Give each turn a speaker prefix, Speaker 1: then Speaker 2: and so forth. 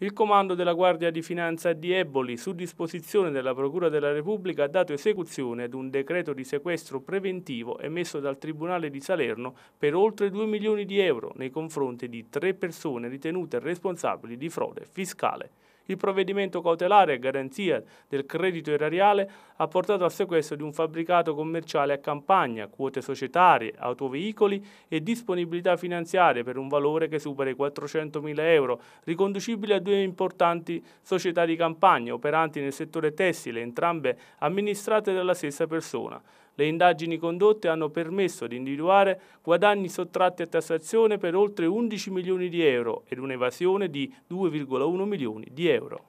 Speaker 1: Il comando della Guardia di Finanza di Eboli, su disposizione della Procura della Repubblica, ha dato esecuzione ad un decreto di sequestro preventivo emesso dal Tribunale di Salerno per oltre 2 milioni di euro nei confronti di tre persone ritenute responsabili di frode fiscale. Il provvedimento cautelare a garanzia del credito erariale ha portato al sequestro di un fabbricato commerciale a campagna, quote societarie, autoveicoli e disponibilità finanziarie per un valore che supera i 400.000 euro, riconducibile a due importanti società di campagna operanti nel settore tessile, entrambe amministrate dalla stessa persona. Le indagini condotte hanno permesso di individuare guadagni sottratti a tassazione per oltre 11 milioni di euro ed un'evasione di 2,1 milioni di euro. 배우러